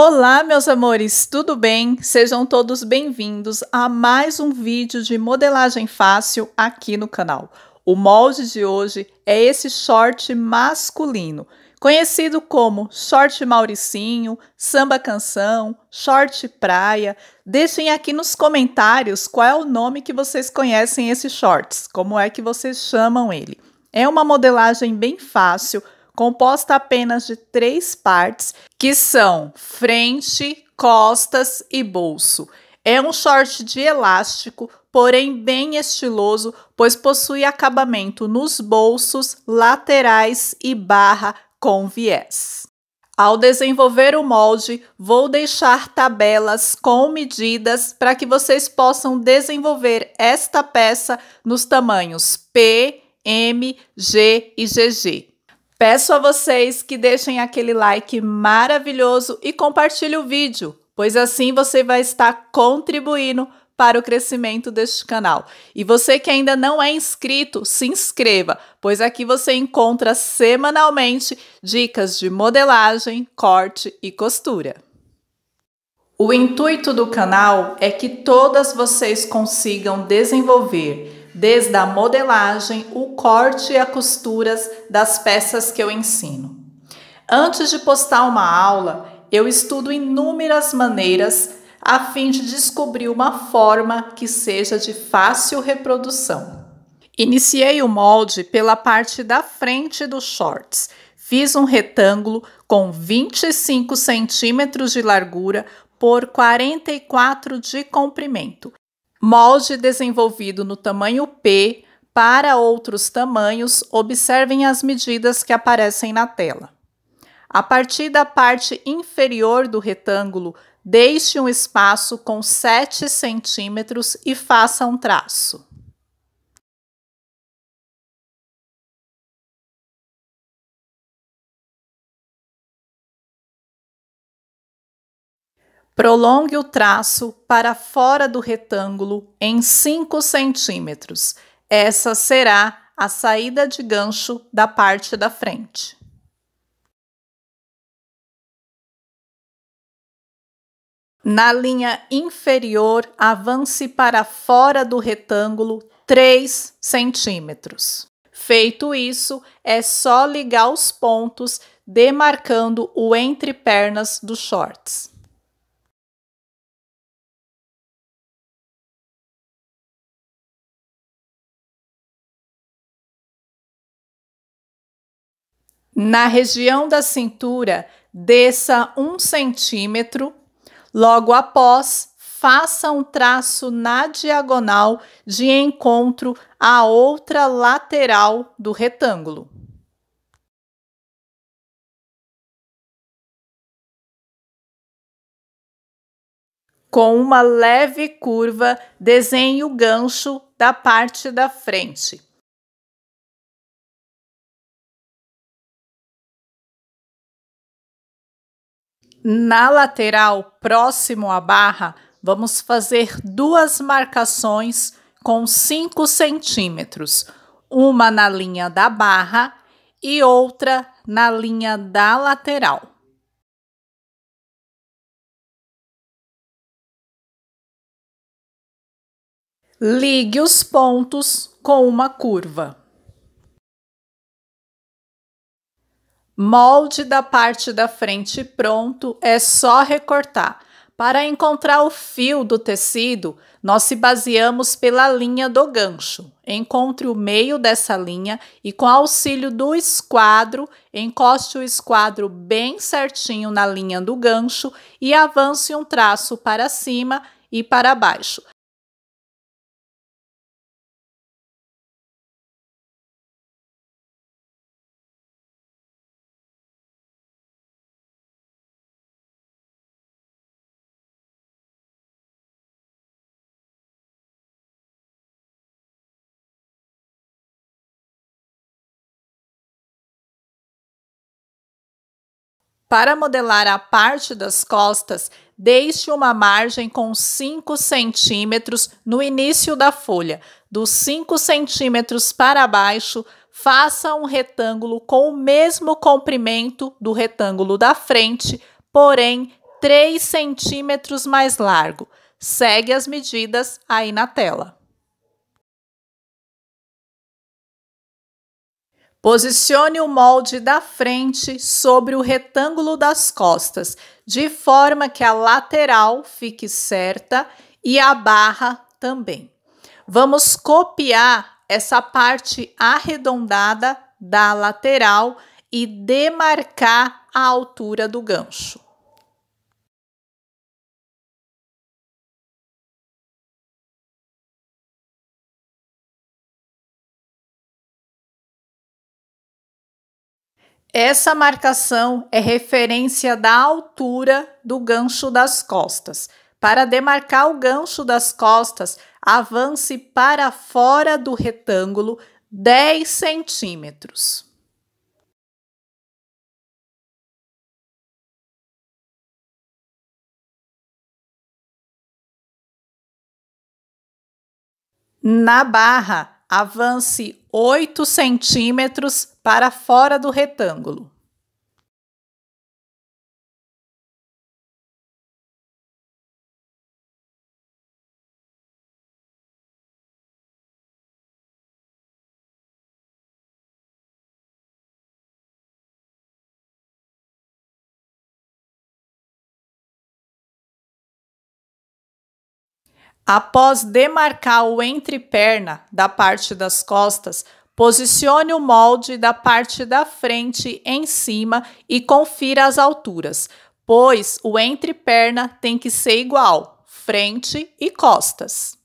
Olá, meus amores, tudo bem? Sejam todos bem-vindos a mais um vídeo de modelagem fácil aqui no canal. O molde de hoje é esse short masculino, conhecido como short mauricinho, samba canção, short praia. Deixem aqui nos comentários qual é o nome que vocês conhecem esses shorts, como é que vocês chamam ele. É uma modelagem bem fácil, composta apenas de três partes, que são frente, costas e bolso. É um short de elástico, porém bem estiloso, pois possui acabamento nos bolsos, laterais e barra com viés. Ao desenvolver o molde, vou deixar tabelas com medidas para que vocês possam desenvolver esta peça nos tamanhos P, M, G e GG. Peço a vocês que deixem aquele like maravilhoso e compartilhe o vídeo, pois assim você vai estar contribuindo para o crescimento deste canal. E você que ainda não é inscrito, se inscreva, pois aqui você encontra semanalmente dicas de modelagem, corte e costura. O intuito do canal é que todas vocês consigam desenvolver desde a modelagem, o corte e a costuras das peças que eu ensino. Antes de postar uma aula, eu estudo inúmeras maneiras a fim de descobrir uma forma que seja de fácil reprodução. Iniciei o molde pela parte da frente dos shorts. Fiz um retângulo com 25 centímetros de largura por 44 de comprimento Molde desenvolvido no tamanho P para outros tamanhos, observem as medidas que aparecem na tela. A partir da parte inferior do retângulo, deixe um espaço com 7 centímetros e faça um traço. Prolongue o traço para fora do retângulo em 5 centímetros. Essa será a saída de gancho da parte da frente. Na linha inferior, avance para fora do retângulo 3 centímetros. Feito isso, é só ligar os pontos, demarcando o entre pernas dos shorts. Na região da cintura, desça um centímetro. Logo após, faça um traço na diagonal de encontro à outra lateral do retângulo. Com uma leve curva, desenhe o gancho da parte da frente. Na lateral próximo à barra, vamos fazer duas marcações com 5 centímetros, uma na linha da barra e outra na linha da lateral. Ligue os pontos com uma curva. Molde da parte da frente pronto, é só recortar. Para encontrar o fio do tecido, nós se baseamos pela linha do gancho. Encontre o meio dessa linha e, com auxílio do esquadro, encoste o esquadro bem certinho na linha do gancho e avance um traço para cima e para baixo. Para modelar a parte das costas, deixe uma margem com 5 centímetros no início da folha. Dos 5 centímetros para baixo, faça um retângulo com o mesmo comprimento do retângulo da frente, porém 3 centímetros mais largo. Segue as medidas aí na tela. Posicione o molde da frente sobre o retângulo das costas, de forma que a lateral fique certa e a barra também. Vamos copiar essa parte arredondada da lateral e demarcar a altura do gancho. Essa marcação é referência da altura do gancho das costas. Para demarcar o gancho das costas, avance para fora do retângulo 10 centímetros. Na barra, Avance 8 centímetros para fora do retângulo. Após demarcar o entreperna da parte das costas, posicione o molde da parte da frente em cima e confira as alturas, pois o entreperna tem que ser igual, frente e costas.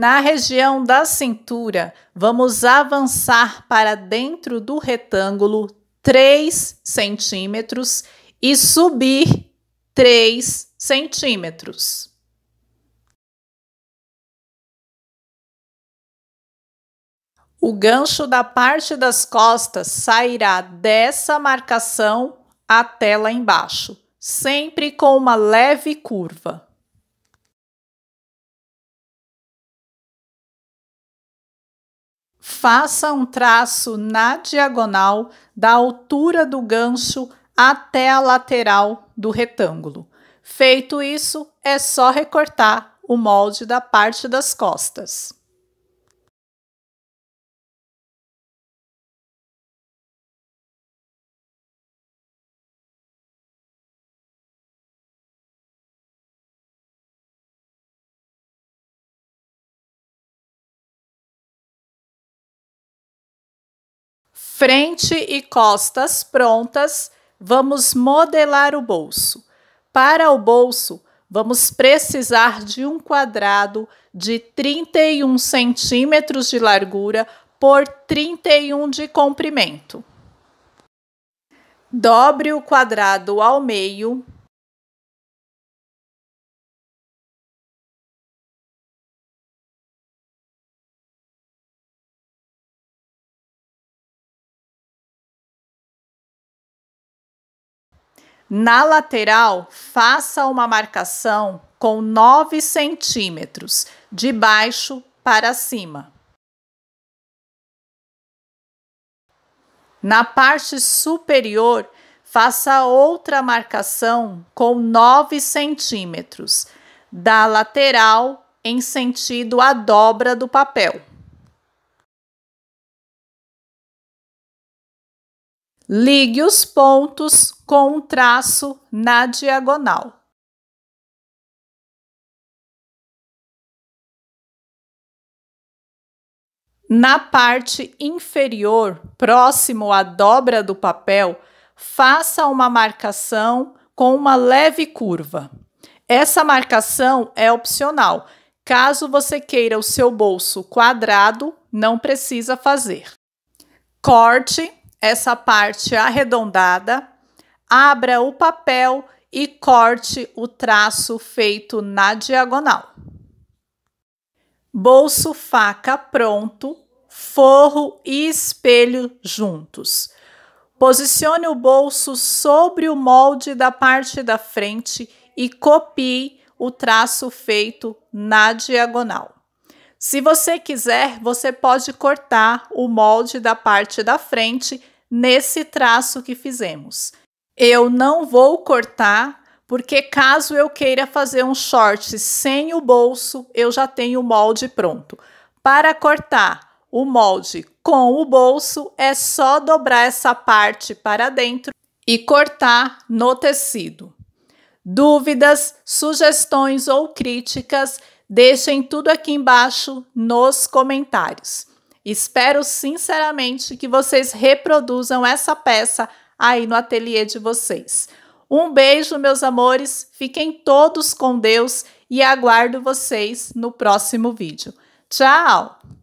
Na região da cintura, vamos avançar para dentro do retângulo 3 centímetros e subir 3 centímetros. O gancho da parte das costas sairá dessa marcação até lá embaixo, sempre com uma leve curva. Faça um traço na diagonal da altura do gancho até a lateral do retângulo. Feito isso, é só recortar o molde da parte das costas. Frente e costas prontas vamos modelar o bolso. Para o bolso, vamos precisar de um quadrado de 31 centímetros de largura por 31 de comprimento. Dobre o quadrado ao meio Na lateral, faça uma marcação com 9 centímetros, de baixo para cima. Na parte superior, faça outra marcação com 9 centímetros, da lateral em sentido à dobra do papel. Ligue os pontos com um traço na diagonal. Na parte inferior, próximo à dobra do papel, faça uma marcação com uma leve curva. Essa marcação é opcional. Caso você queira o seu bolso quadrado, não precisa fazer. Corte essa parte arredondada, abra o papel e corte o traço feito na diagonal. Bolso, faca pronto, forro e espelho juntos. Posicione o bolso sobre o molde da parte da frente e copie o traço feito na diagonal. Se você quiser, você pode cortar o molde da parte da frente nesse traço que fizemos. Eu não vou cortar, porque caso eu queira fazer um short sem o bolso, eu já tenho o molde pronto. Para cortar o molde com o bolso, é só dobrar essa parte para dentro e cortar no tecido. Dúvidas, sugestões ou críticas, deixem tudo aqui embaixo nos comentários. Espero sinceramente que vocês reproduzam essa peça aí no ateliê de vocês. Um beijo, meus amores, fiquem todos com Deus e aguardo vocês no próximo vídeo. Tchau!